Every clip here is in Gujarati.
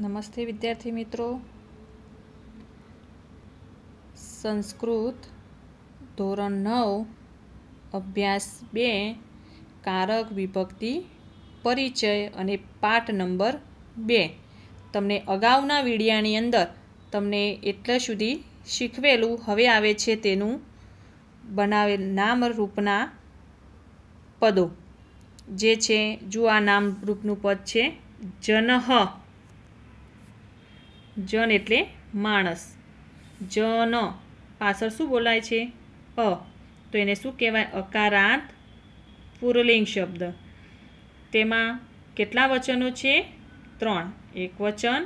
નમસ્તે વિદ્યાર્થી મિત્રો સંસ્કૃત ધોરણ નવ અભ્યાસ બે કારક વિભક્તિ પરિચય અને પાઠ નંબર બે તમને અગાઉના વિડિયાની અંદર તમને એટલા સુધી શીખવેલું હવે આવે છે તેનું બનાવેલ નામરૂપના પદો જે છે જો આ નામરૂપનું પદ છે જનહ જન એટલે માણસ જન પાછળ શું બોલાય છે અ તો એને શું કહેવાય અકારાંત પુરલિંગ શબ્દ તેમાં કેટલા વચનો છે ત્રણ એકવચન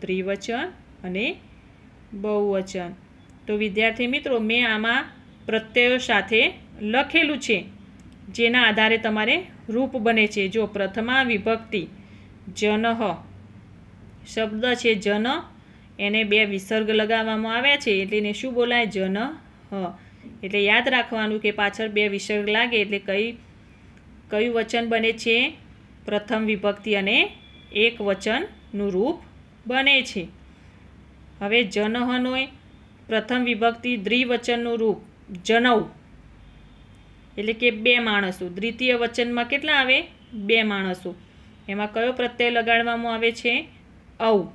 દ્વિવચન અને બહુવચન તો વિદ્યાર્થી મિત્રો મેં આમાં પ્રત્યયો સાથે લખેલું છે જેના આધારે તમારે રૂપ બને છે જો પ્રથમા વિભક્તિ જનહ શબ્દ છે જન એને બે વિસર્ગ લગાવવામાં આવ્યા છે એટલે એને શું બોલાય જન હ એટલે યાદ રાખવાનું કે પાછળ બે વિસર્ગ લાગે એટલે કઈ કયું વચન બને છે પ્રથમ વિભક્તિ અને એક વચનનું રૂપ બને છે હવે જનહનોય પ્રથમ વિભક્તિ દ્વિવચનનું રૂપ જનવ એટલે કે બે માણસો દ્વિતીય વચનમાં કેટલા આવે બે માણસો એમાં કયો પ્રત્યય લગાડવામાં આવે છે ઔ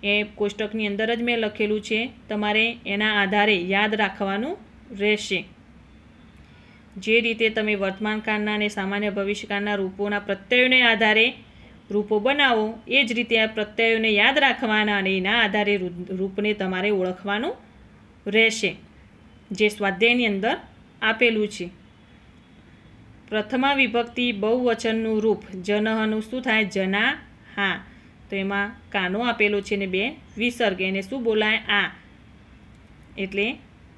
એ કોષ્ટકની અંદર જ મેં લખેલું છે તમારે એના આધારે યાદ રાખવાનું રહેશે જે રીતે તમે વર્તમાનકાળના અને સામાન્ય ભવિષ્યકાળના રૂપોના પ્રત્યયોને આધારે રૂપો બનાવો એ જ રીતે આ પ્રત્યયોને યાદ રાખવાના અને એના આધારે રૂપને તમારે ઓળખવાનું રહેશે જે સ્વાધ્યાયની અંદર આપેલું છે પ્રથમા વિભક્તિ બહુવચનનું રૂપ જનહનું શું થાય જના હા તો એમાં કાનો આપેલો છે ને બે વિસર્ગ એને શું બોલાય આ એટલે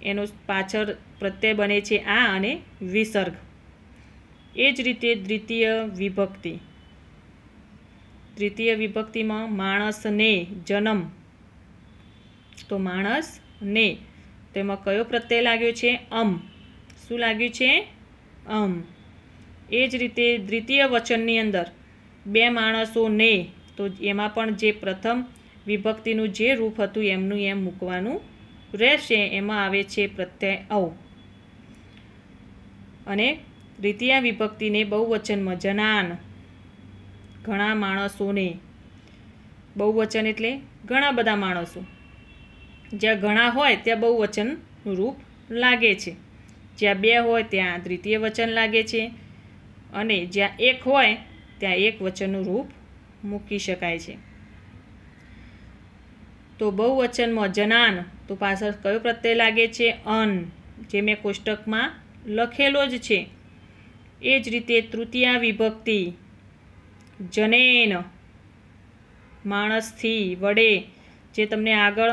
એનો પાછળ પ્રત્યય બને છે આ અને વિસર્ગ એ જ રીતે દ્વિતીય વિભક્તિ દ્વિતીય વિભક્તિમાં માણસને જન્મ તો માણસને તેમાં કયો પ્રત્યય લાગ્યો છે અમ શું લાગ્યું છે અમ એ જ રીતે દ્વિતીય વચનની અંદર બે માણસોને તો એમાં પણ જે પ્રથમ વિભક્તિનું જે રૂપ હતું એમનું એમ મૂકવાનું રહેશે એમાં આવે છે પ્રત્યય ઔ અને દ્વિતીય વિભક્તિને બહુવચનમાં જનાન ઘણા માણસોને બહુવચન એટલે ઘણા બધા માણસો જ્યાં ઘણા હોય ત્યાં બહુવચનનું રૂપ લાગે છે જ્યાં બે હોય ત્યાં દ્વિતીય વચન લાગે છે અને જ્યાં એક હોય ત્યાં એક વચનનું રૂપ મૂકી શકાય છે તો બહુવચનમાં જનાન તો પાછળ કયો પ્રત્યય લાગે છે અન જે મેં કોષ્ટકમાં લખેલો જ છે એ જ રીતે તૃતીય વિભક્તિ જનેન માણસથી વડે જે તમને આગળ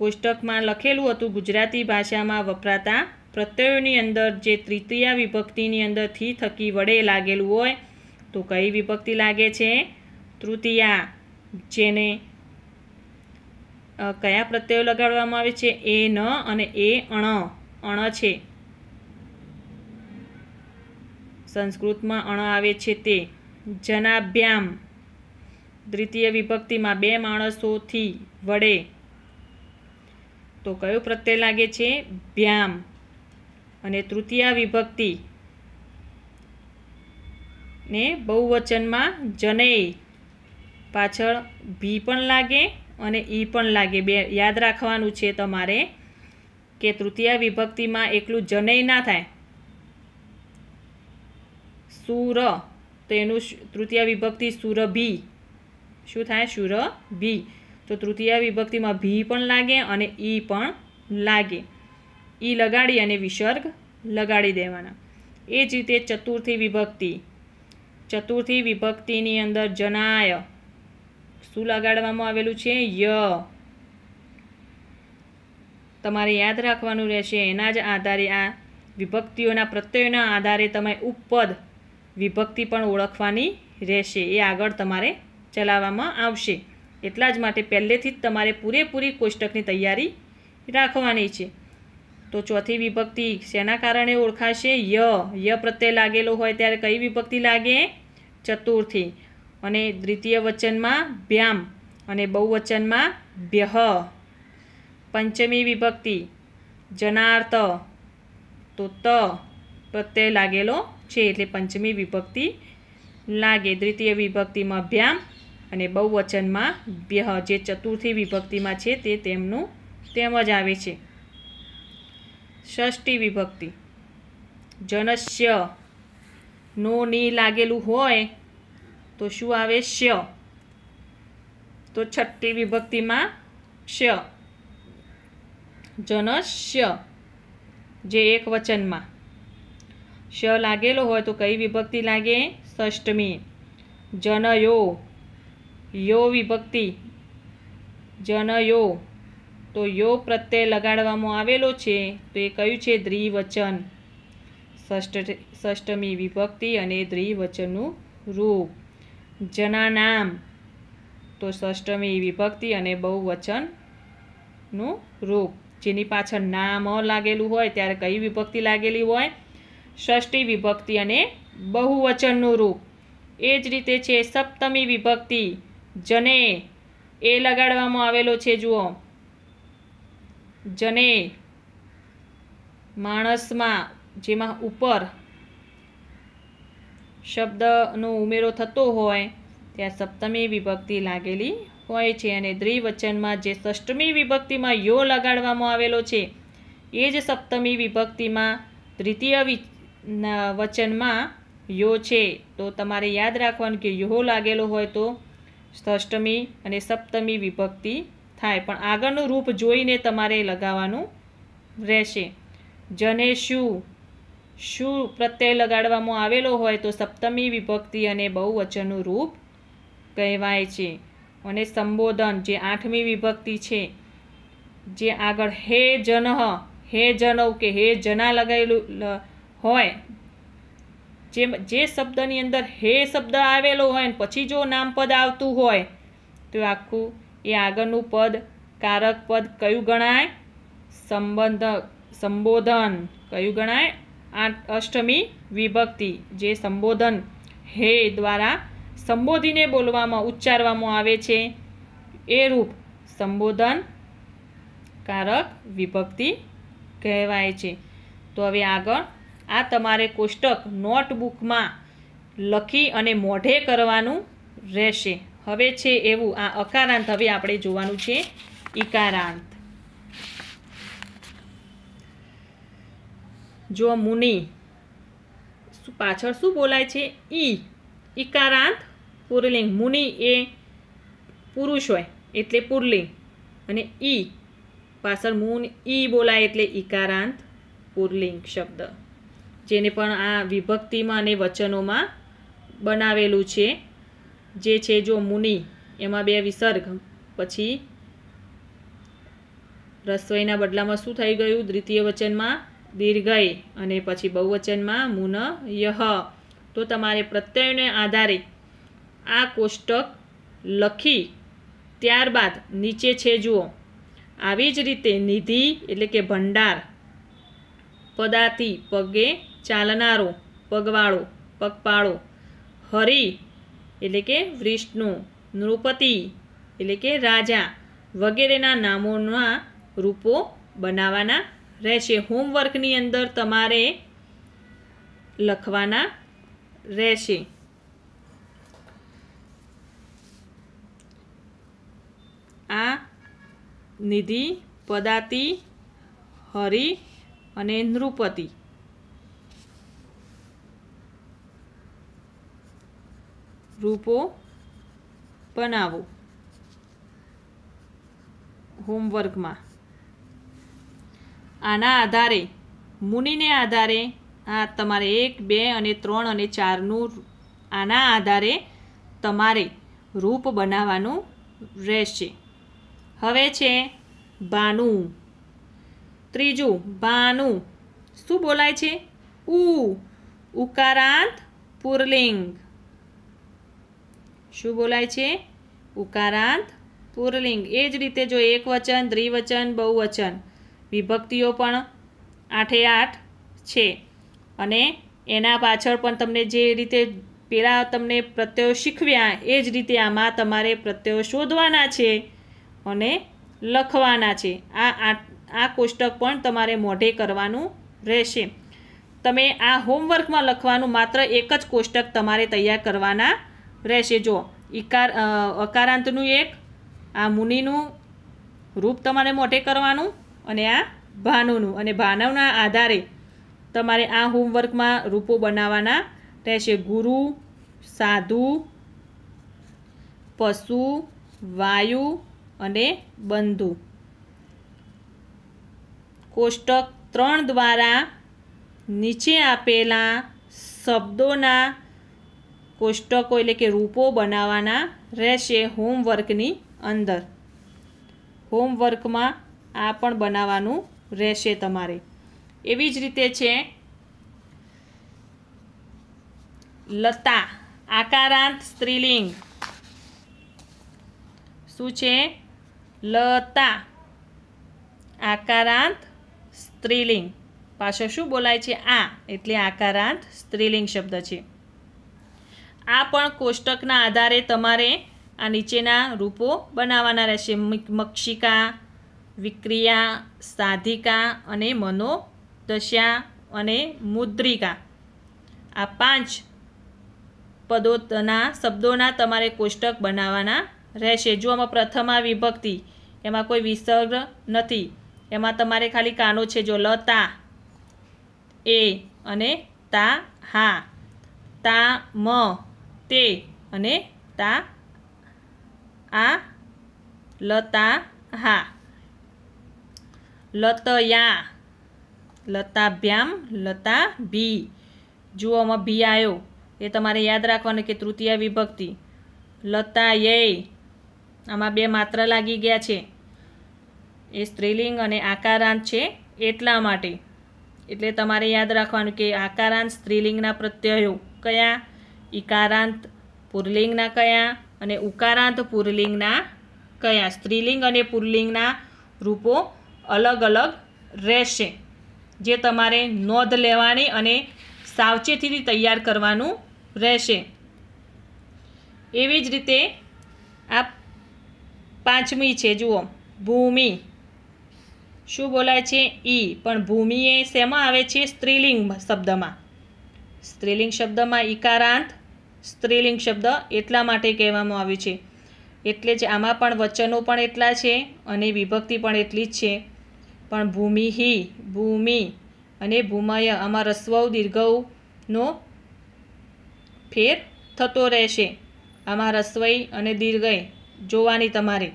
કોષ્ટકમાં લખેલું હતું ગુજરાતી ભાષામાં વપરાતા પ્રત્યયોની અંદર જે તૃતીય વિભક્તિની અંદર થી થકી વડે લાગેલું હોય તો કઈ વિભક્તિ લાગે છે તૃતીયા જેને કયા પ્રત્યયો લગાડવામાં આવે છે એ ન અને એ અણ અણ છે સંસ્કૃતમાં અણ આવે છે તે જનાભ્યામ દ્વિતીય વિભક્તિમાં બે માણસોથી વડે તો કયો પ્રત્યય લાગે છે ભ્યામ અને તૃતીય વિભક્તિ ને બહુવચનમાં જનેય પાછળ ભી પણ લાગે અને ઈ પણ લાગે બે યાદ રાખવાનું છે તમારે કે તૃતીય વિભક્તિમાં એકલું જનય ના થાય સુર તો એનું તૃતીય વિભક્તિ સુર ભી શું થાય સુર ભી તો તૃતીય વિભક્તિમાં ભી પણ લાગે અને ઈ પણ લાગે ઈ લગાડી અને વિસર્ગ લગાડી દેવાના એ જ રીતે ચતુર્થી વિભક્તિ ચતુર્થી વિભક્તિની અંદર જનાય શું લગાડવામાં આવેલું છે ય તમારે યાદ રાખવાનું રહેશે એના જ આધારે આ વિભક્તિઓના પ્રત્યયોના આધારે તમે ઉપપદ વિભક્તિ પણ ઓળખવાની રહેશે એ આગળ તમારે ચલાવવામાં આવશે એટલા જ માટે પહેલેથી જ તમારે પૂરેપૂરી કોષ્ટકની તૈયારી રાખવાની છે તો ચોથી વિભક્તિ શેના કારણે ઓળખાશે ય ય પ્રત્યય લાગેલો હોય ત્યારે કઈ વિભક્તિ લાગે ચતુર્થી અને દ્વિતીય વચનમાં ભ્યામ અને બહુવચનમાં ભ્યહ પંચમી વિભક્તિ જનાર્થ તો ત પ્રત્યય લાગેલો છે એટલે પંચમી વિભક્તિ લાગે દ્વિતીય વિભક્તિમાં ભ્યામ અને બહુવચનમાં ભ્યહ જે ચતુર્થી વિભક્તિમાં છે તે તેમનું તેમ જ આવે છે ષષ્ઠી વિભક્તિ જનસ્ય નો ની લાગેલું હોય તો શું આવે શ તો છઠ્ઠી વિભક્તિમાં શ્ય જનશ્ય જે એક વચનમાં શ લાગેલો હોય તો કઈ વિભક્તિ લાગે ષષ્ટમી જનયો યો વિભક્તિ જનયો તો યો પ્રત્યય લગાડવામાં આવેલો છે તો એ કયું છે દ્વિવચન ષષ્ઠ ષષ્ટમી વિભક્તિ અને દ્વિવચનનું રૂપ જનાનામ તો ષષ્ટમી વિભક્તિ અને બહુવચનનું રૂપ જેની પાછળ નામ લાગેલું હોય ત્યારે કઈ વિભક્તિ લાગેલી હોય ષષ્ટી વિભક્તિ અને બહુવચનનું રૂપ એ જ રીતે છે સપ્તમી વિભક્તિ જને એ લગાડવામાં આવેલો છે જુઓ જને માણસમાં જેમાં ઉપર શબ્દનો ઉમેરો થતો હોય ત્યાં સપ્તમી વિભક્તિ લાગેલી હોય છે અને દ્વિવચનમાં જે ષષ્ટમી વિભક્તિમાં યો લગાડવામાં આવેલો છે એ જ સપ્તમી વિભક્તિમાં તૃતીય વચનમાં યો છે તો તમારે યાદ રાખવાનું કે યો લાગેલો હોય તો ષષ્ટમી અને સપ્તમી વિભક્તિ થાય પણ આગળનું રૂપ જોઈને તમારે લગાવવાનું રહેશે જને શું શું પ્રત્યય લગાડવામાં આવેલો હોય તો સપ્તમી વિભક્તિ અને બહુવચનનું રૂપ કહેવાય છે અને સંબોધન જે આઠમી વિભક્તિ છે જે આગળ હે જનહ હે જનવ કે હે જના લગાવેલું હોય જે જે શબ્દની અંદર હે શબ્દ આવેલો હોય ને પછી જો નામપદ આવતું હોય તો આખું એ આગળનું પદ કારક પદ કયું ગણાય સંબંધ સંબોધન કયું ગણાય અષ્ટમી વિભક્તિ જે સંબોધન હે દ્વારા સંબોધીને બોલવામાં ઉચ્ચારવામાં આવે છે એ રૂપ સંબોધન કારક વિભક્તિ કહેવાય છે તો હવે આગળ આ તમારે કોષ્ટક નોટબુકમાં લખી અને મોઢે કરવાનું રહેશે હવે છે એવું આ અકારાંત હવે આપણે જોવાનું છે ઇકારાંત જો મુનિ પાછળ શું બોલાય છે ઈ ઈકારાંત પુરલિંગ મુનિ એ પુરુષ હોય એટલે પુરલિંગ અને ઈ પાછળ મુન ઈ બોલાય એટલે ઈકારાંત પુરલિંગ શબ્દ જેને પણ આ વિભક્તિમાં અને વચનોમાં બનાવેલું છે જે છે જો મુનિ એમાં બે વિસર્ગ પછી રસોઈના બદલામાં શું થઈ ગયું દ્વિતીય વચનમાં દીર્ઘય અને પછી બહુવચનમાં મુન યહ તો તમારે પ્રત્યયને આધારે આ કોષ્ટક લખી ત્યારબાદ નીચે છે જુઓ આવી જ રીતે નિધિ એટલે કે ભંડાર પદાતી પગે ચાલનારો પગવાળો પગપાળો હરિ એટલે કે વિષ્ણુ નૃપતિ એટલે કે રાજા વગેરેના નામોના રૂપો બનાવવાના રહેશે હોમવર્કની અંદર તમારે લખવાના રહેશે આ નિધિ પદાતિ હરિ અને નૃપતિ રૂપો બનાવો હોમવર્કમાં આના આધારે મુનિને આધારે આ તમારે એક બે અને ત્રણ અને ચારનું આના આધારે તમારે રૂપ બનાવવાનું રહેશે હવે છે ભાનુ ત્રીજું ભાનુ શું બોલાય છે ઉ ઉકારાંત પુરલિંગ શું બોલાય છે ઉકારાંત પુરલિંગ એ જ રીતે જો એક વચન દ્વિવચન બહુવચન વિભક્તિઓ પણ આઠે આઠ છે અને એના પાછળ પણ તમને જે રીતે પહેલાં તમને પ્રત્યયો શીખવ્યા એ જ રીતે આમાં તમારે પ્રત્યયો શોધવાના છે અને લખવાના છે આ આ કોષ્ટક પણ તમારે મોઢે કરવાનું રહેશે તમે આ હોમવર્કમાં લખવાનું માત્ર એક જ કોષ્ટક તમારે તૈયાર કરવાના રહેશે જો ઇકાર અકારાંતનું એક આ મુનિનું રૂપ તમારે મોઢે કરવાનું અને આ ભાનોનું અને ભાનવના આધારે તમારે આ હોમવર્કમાં રૂપો બનાવવાના રહેશે ગુરુ સાધુ પશુ વાયુ અને બંધુ કોષ્ટક ત્રણ દ્વારા નીચે આપેલા શબ્દોના કોષ્ટકો એટલે કે રૂપો બનાવવાના રહેશે હોમવર્કની અંદર હોમવર્કમાં આ પણ બનાવવાનું રહેશે તમારે એવી જ રીતે છે લતા આકારાંત સ્ત્રીલિંગ શું છે લતા આકારાંત સ્ત્રીલિંગ પાછળ શું બોલાય છે આ એટલે આકારાંત સ્ત્રીલિંગ શબ્દ છે આ પણ કોષ્ટકના આધારે તમારે આ નીચેના રૂપો બનાવવાના રહેશે મક્ષિકા વિક્રિયા સાધિકા અને મનોદશા અને મુદ્રિકા આ પાંચ પદોના શબ્દોના તમારે કોષ્ટક બનાવવાના રહેશે જો આમાં પ્રથમા વિભક્તિ એમાં કોઈ વિસર્ગ નથી એમાં તમારે ખાલી કાનો છે જો લતા એ અને તા હા તા મ તે અને તા આ લતા હા લતયા લતાભ્યામ લતા ભી જુઓ આમાં ભી આવ્યો એ તમારે યાદ રાખવાનું કે તૃતીય વિભક્તિ લતા યે આમાં બે માત્ર લાગી ગયા છે એ સ્ત્રીલિંગ અને આકારાંત છે એટલા માટે એટલે તમારે યાદ રાખવાનું કે આકારાંત સ્ત્રીલિંગના પ્રત્યયો કયા ઈકારાંત પુરલિંગના કયા અને ઉકારાંત પુરલિંગના કયા સ્ત્રીલિંગ અને પુરલિંગના રૂપો અલગ અલગ રહેશે જે તમારે નોંધ લેવાની અને સાવચેતીથી તૈયાર કરવાનું રહેશે એવી જ રીતે આ પાંચમી છે જુઓ ભૂમિ શું બોલાય છે ઈ પણ ભૂમિ એ શેમાં આવે છે સ્ત્રીલિંગ શબ્દમાં સ્ત્રીલિંગ શબ્દમાં ઈકારાંત સ્ત્રીલિંગ શબ્દ એટલા માટે કહેવામાં આવ્યું છે એટલે જ આમાં પણ વચનો પણ એટલા છે અને વિભક્તિ પણ એટલી જ છે પણ ભૂમિહિ ભૂમિ અને ભૂમય આમાં રસ્વઉ દીર્ઘઉનો ફેર થતો રહેશે આમાં રસ્વઈ અને દીર્ઘય જોવાની તમારે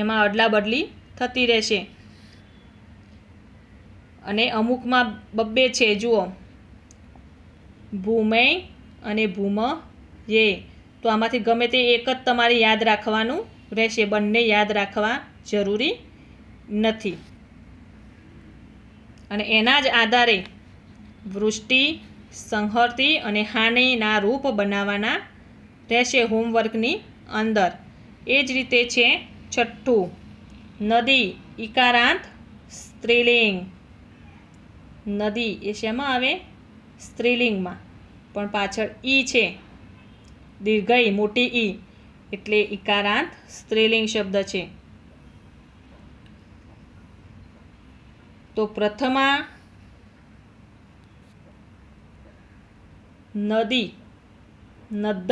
એમાં અડલા બદલી થતી રહેશે અને અમુકમાં બબ્બે છે જુઓ ભૂમય અને ભૂમ યે તો આમાંથી ગમે તે એક જ તમારે યાદ રાખવાનું રહેશે બંને યાદ રાખવા જરૂરી નથી અને એના જ આધારે વૃષ્ટિ સંહર્તિ અને હાનિના રૂપ બનાવવાના રહેશે હોમવર્કની અંદર એ જ રીતે છે છઠ્ઠું નદી ઇકારાંત સ્ત્રીલિંગ નદી એ શેમાં આવે સ્ત્રીલિંગમાં પણ પાછળ ઈ છે દીર્ઘઈ મોટી ઈ એટલે ઇકારાંત સ્ત્રીલિંગ શબ્દ છે તો પ્રથમા નદી નદવ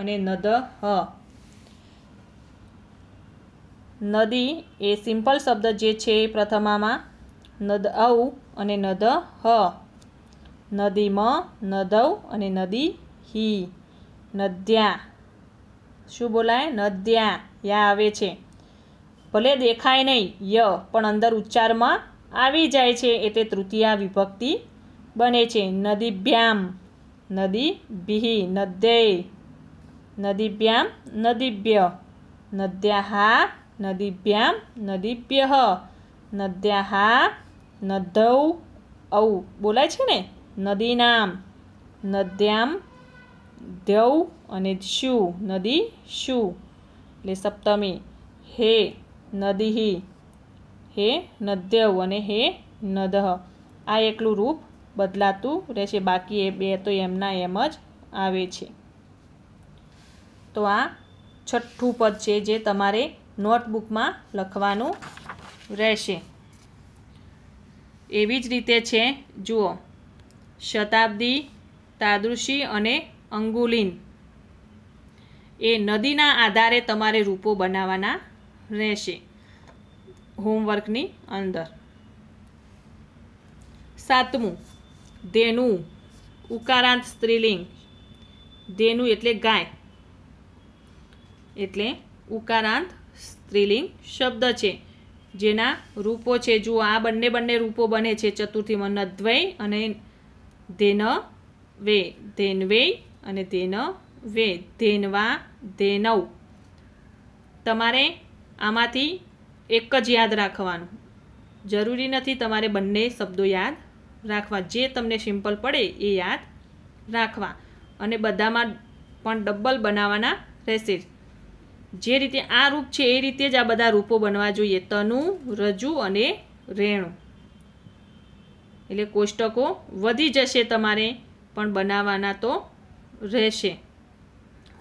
અને નદ હ નદી એ સિમ્પલ શબ્દ જે છે એ પ્રથમામાં નદ ઔ અને નદ હ નદી મ નદવ અને નદી હી નદ્યા શું બોલાય નદ્યા યા આવે છે ભલે દેખાય નહીં ય પણ અંદર ઉચ્ચારમાં આવી જાય છે એ તે તૃતીયા વિભક્તિ બને છે નદીભ્યામ નદી ભીહી નદ્યય નદીભ્યામ નદીભ્ય નદ્યાહા નદીભ્યામ નદીભ્ય નદ્યાહા નદૌ ઔ બોલાય છે ને નદીનામ નદ્યામ દ્યૌ અને શું નદી શું એટલે સપ્તમી હે નદીહી હે નદ્યવ અને હે નદહ આ એકલું રૂપ બદલાતું રહેશે બાકી એ બે તો એમના એમ જ આવે છે તો આ છઠ્ઠું પદ છે જે તમારે નોટબુકમાં લખવાનું રહેશે એવી જ રીતે છે જુઓ શતાબ્દી તાદૃશી અને અંગુલિન એ નદીના આધારે તમારે રૂપો બનાવવાના રહેશે હોમવર્કની અંદર સાતમું ધેનુ ઉકારાંત સ્ત્રીલિંગ ધેનુ એટલે ગાય એટલે ઉકારાંત સ્ત્રીલિંગ શબ્દ છે જેના રૂપો છે જુઓ આ બંને બંને રૂપો બને છે ચતુર્થી મન્નદ્વય અને ધેન વે ધેનવેય અને ધેન વે ધેનવા ધેનવ તમારે આમાંથી એક જ યાદ રાખવાનું જરૂરી નથી તમારે બંને શબ્દો યાદ રાખવા જે તમને સિમ્પલ પડે એ યાદ રાખવા અને બધામાં પણ ડબલ બનાવવાના રહેશે જે રીતે આ રૂપ છે એ રીતે જ આ બધા રૂપો બનવા જોઈએ તનુ રજુ અને રેણુ એટલે કોષ્ટકો વધી જશે તમારે પણ બનાવવાના તો રહેશે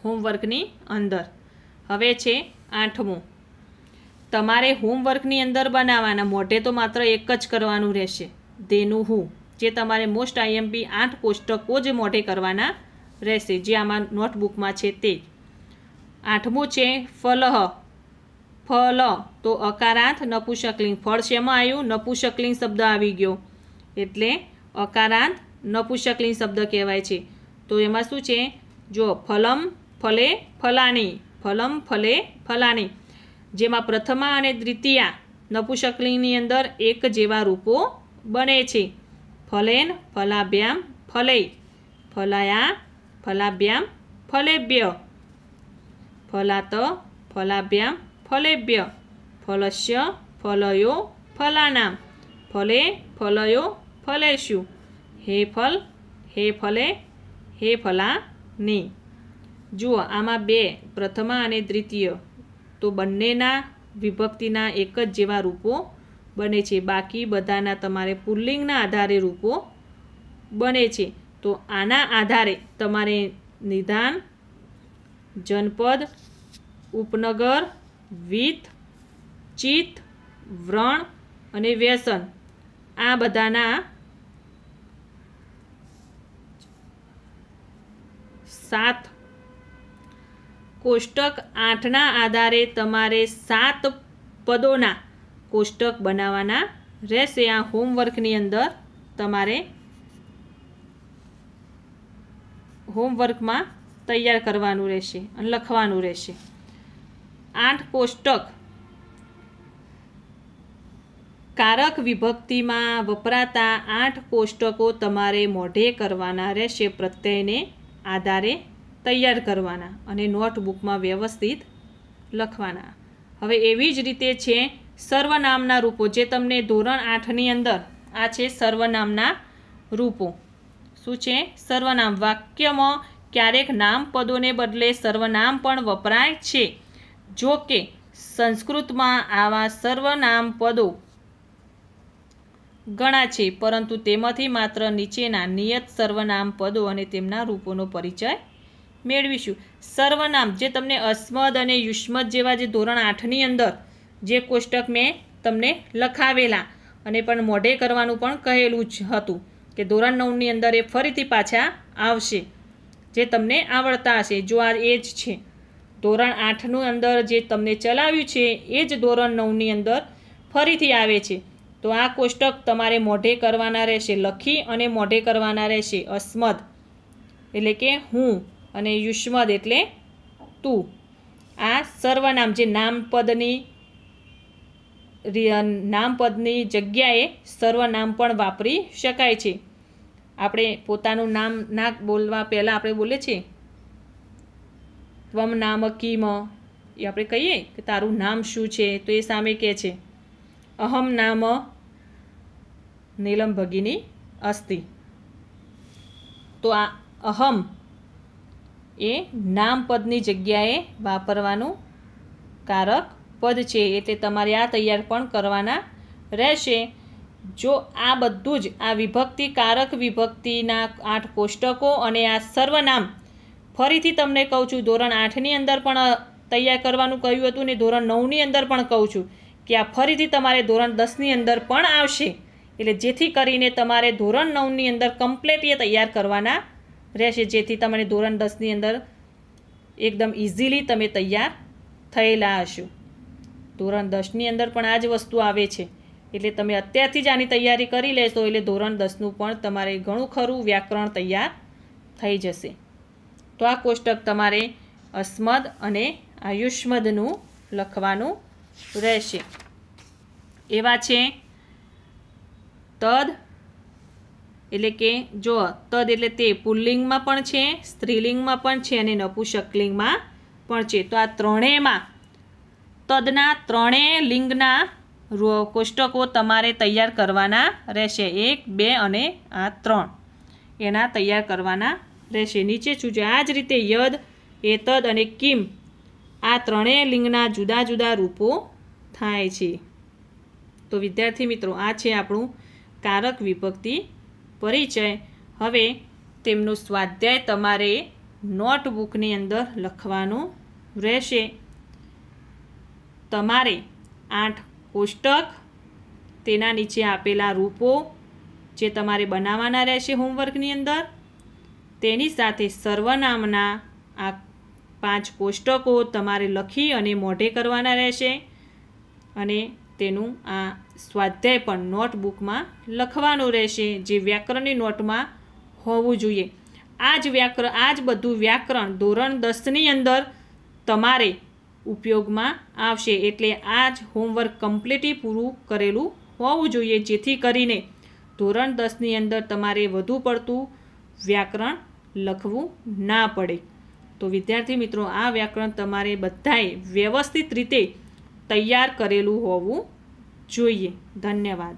હોમવર્કની અંદર હવે છે આઠમું તમારે હોમવર્કની અંદર બનાવવાના મોઢે તો માત્ર એક જ કરવાનું રહેશે ધેનું હું જે તમારે મોસ્ટ આઈએમપી આઠ કોષ્ટકો જ મોઢે કરવાના રહેશે જે આમાં નોટબુકમાં છે તે આઠમું છે ફલહ ફલ તો અકારાંત નપુષકલિંગ ફળ શેમાં આવ્યું નપુષકલિંગ શબ્દ આવી ગયો એટલે અકારાંત નપુસકલિંગ શબ્દ કહેવાય છે તો એમાં શું છે જો ફલમ ફલે ફલાણી ફલમ ફલે ફલાણી જેમાં પ્રથમા અને દ્વિતીયા નપુસકલિંગની અંદર એક જેવા રૂપો બને છે ફલેન ફલાભ્યામ ફલૈ ફલાયા ફલાભ્યામ ફલેભ્ય ફલાત ફલાભ્યામ ફલેભ્ય ફલસ્ય ફલયો ફલાનામ ફલે ફલયો ફલેશુ હે ફલ હે ફલે હે ફલાની જુઓ આમાં બે પ્રથમા અને દ્વિતીય તો બંનેના વિભક્તિના એક જ જેવા રૂપો બને છે બાકી બધાના તમારે પુલ્લિંગના આધારે રૂપો બને છે તો આના આધારે તમારે નિદાન જનપદ ઉપનગર વિત ચિત્ત વ્રણ અને વ્યસન આ બધાના સાત કોષ્ટક આઠના આધારે તમારે સાત પદોના કોષ્ટક બનાવવાના રહેશે આ હોમવર્કની અંદર તમારે હોમવર્કમાં તૈયાર કરવાનું રહેશે અને લખવાનું રહેશે આઠ કોષ્ટક કારક વિભક્તિમાં વપરાતા આઠ કોષ્ટકો તમારે મોઢે કરવાના રહેશે પ્રત્યયને આધારે તૈયાર કરવાના અને નોટબુકમાં વ્યવસ્થિત લખવાના હવે એવી જ રીતે છે સર્વનામના રૂપો જે તમને ધોરણ આઠની અંદર આ છે સર્વનામના રૂપો શું છે સર્વનામ વાક્યમાં ક્યારેક નામ પદોને બદલે સર્વનામ પણ વપરાય છે જો કે સંસ્કૃતમાં આવા સર્વનામ પદો ઘણા છે પરંતુ તેમાંથી માત્ર નીચેના નિયત સર્વનામ પદો અને તેમના રૂપોનો પરિચય મેળવીશું સર્વનામ જે તમને અસ્મદ અને યુષ્મદ જેવા જે ધોરણ આઠની અંદર જે કોષ્ટક મેં તમને લખાવેલા અને પણ મોઢે કરવાનું પણ કહેલું જ હતું કે ધોરણ નવની અંદર એ ફરીથી પાછા આવશે જે તમને આવડતા હશે જો આ એ જ છે ધોરણ આઠનું અંદર જે તમને ચલાવ્યું છે એ જ ધોરણ નવની અંદર ફરીથી આવે છે તો આ કોષ્ટક તમારે મોઢે કરવાના રહેશે લખી અને મોઢે કરવાના રહેશે અસ્મદ એટલે કે હું અને યુષ્મદ એટલે તું આ સર્વનામ જે નામપદની નામપદની જગ્યાએ સર્વનામ પણ વાપરી શકાય છે આપણે પોતાનું નામ ના બોલવા પહેલાં આપણે બોલે છે ત્વમ નામ કિમ એ આપણે કહીએ કે તારું નામ શું છે તો એ સામે કહે છે અહમ નામ નીલમ ભગીની અસ્થિ તો આ અહમ એ નામપદની જગ્યાએ વાપરવાનું કારક પદ છે એટલે તમારે આ તૈયાર પણ કરવાના રહેશે જો આ બધું જ આ વિભક્તિ કારક વિભક્તિના આઠ કોષ્ટકો અને આ સર્વનામ ફરીથી તમને કહું છું ધોરણ આઠની અંદર પણ તૈયાર કરવાનું કહ્યું હતું ને ધોરણ નવની અંદર પણ કહું છું કે આ ફરીથી તમારે ધોરણ દસની અંદર પણ આવશે એટલે જેથી કરીને તમારે ધોરણ નવની અંદર કમ્પ્લેટ એ તૈયાર કરવાના રહેશે જેથી તમારે ધોરણ દસની અંદર એકદમ ઇઝીલી તમે તૈયાર થયેલા હશો ધોરણ દસની અંદર પણ આ જ વસ્તુ આવે છે એટલે તમે અત્યારથી જ આની તૈયારી કરી લેશો એટલે ધોરણ દસનું પણ તમારે ઘણું ખરું વ્યાકરણ તૈયાર થઈ જશે તો આ કોષ્ટક તમારે અસ્મદ અને આયુષ્મદનું લખવાનું રહેશે એવા છે તદ એટલે કે જો તદ એટલે તે પુલ્લિંગમાં પણ છે સ્ત્રીલિંગમાં પણ છે અને નપુષકલિંગમાં પણ છે તો આ ત્રણેયમાં તદના ત્રણેય લિંગના કોષ્ટકો તમારે તૈયાર કરવાના રહેશે એક બે અને આ ત્રણ એના તૈયાર કરવાના રહેશે નીચે છું આ જ રીતે યદ એ તદ અને કિમ આ ત્રણેય લિંગના જુદા જુદા રૂપો થાય છે તો વિદ્યાર્થી મિત્રો આ છે આપણું કારક વિભક્તિ પરિચય હવે તેમનું સ્વાધ્યાય તમારે નોટબુકની અંદર લખવાનું રહેશે તમારે આઠ કોષ્ટક તેના નીચે આપેલા રૂપો જે તમારે બનાવવાના રહેશે હોમવર્કની અંદર તેની સાથે સર્વનામના આ પાંચ કોષ્ટકો તમારે લખી અને મોઢે કરવાના રહેશે અને તેનું આ સ્વાધ્યાય પણ નોટબુકમાં લખવાનું રહેશે જે વ્યાકરણની નોટમાં હોવું જોઈએ આ જ વ્યાકરણ આ જ બધું વ્યાકરણ ધોરણ દસની અંદર તમારે ઉપયોગમાં આવશે એટલે આ જ હોમવર્ક કમ્પ્લીટલી પૂરું કરેલું હોવું જોઈએ જેથી કરીને ધોરણ દસની અંદર તમારે વધુ પડતું વ્યાકરણ લખવું ના પડે તો વિદ્યાર્થી મિત્રો આ વ્યાકરણ તમારે બધાએ વ્યવસ્થિત રીતે તૈયાર કરેલું હોવું જોઈએ ધન્યવાદ